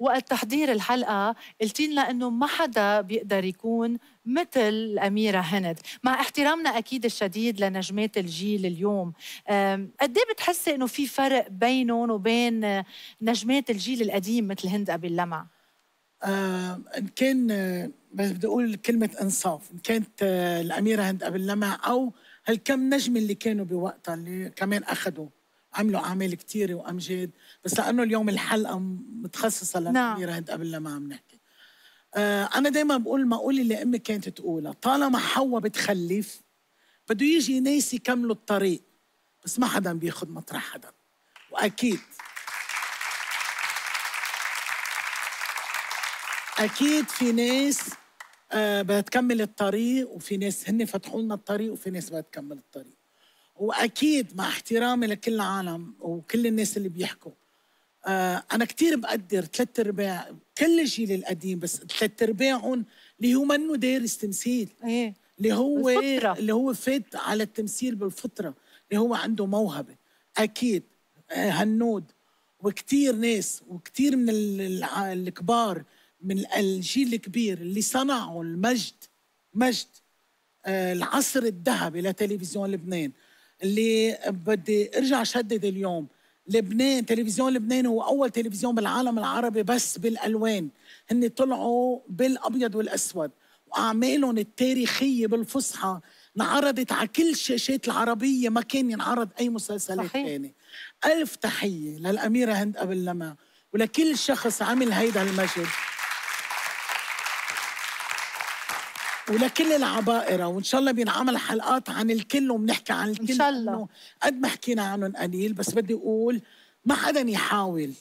وقت تحضير الحلقه قلت لنا انه ما حدا بيقدر يكون مثل الأميرة هند مع احترامنا أكيد الشديد لنجمات الجيل اليوم قد ايه بتحسي إنه في فرق بينهم وبين نجمات الجيل القديم مثل هند أبي اللمع؟ آه إن كان بس آه، بدي أقول كلمة إنصاف إن كانت آه، الأميرة هند أبي اللمع أو هالكم نجم اللي كانوا بوقتها اللي كمان أخذوا عملوا اعمال كثيره وامجاد بس لانه اليوم الحلقه متخصصه للاميره نعم. هند قبل ما عم نحكي آه انا دائما بقول المقوله اللي امي كانت تقولها طالما حوا بتخلف بده يجي ناس يكملوا الطريق بس ما حدا بياخذ مطرح حدا واكيد اكيد في ناس آه، بدها تكمل الطريق وفي ناس هن فتحوا لنا الطريق وفي ناس بدها تكمل الطريق واكيد مع احترامي لكل العالم وكل الناس اللي بيحكوا آه انا كثير بقدر ثلاث ارباع كل الجيل القديم بس ثلاث ارباعهم اللي هو منه دارس تمثيل ايه اللي هو بالفطرة. اللي هو فات على التمثيل بالفطره اللي هو عنده موهبه اكيد آه، هنود وكثير ناس وكثير من الكبار من الجيل الكبير اللي صنعوا المجد مجد آه، العصر الذهبي لتلفزيون لبنان اللي بدي ارجع شدد اليوم لبنان تلفزيون لبنان هو اول تلفزيون بالعالم العربي بس بالالوان هن طلعوا بالابيض والاسود واعمالهم التاريخيه بالفصحى انعرضت على كل الشاشات العربيه ما كان ينعرض اي مسلسلات ثانيه الف تحيه للاميره هند قبل لما ولكل شخص عمل هيدا المجد ولكل العبائره وان شاء الله بينعمل حلقات عن الكل وبنحكي عن الكل ان شاء الله قد ما حكينا عنهم قليل بس بدي اقول ما حدا يحاول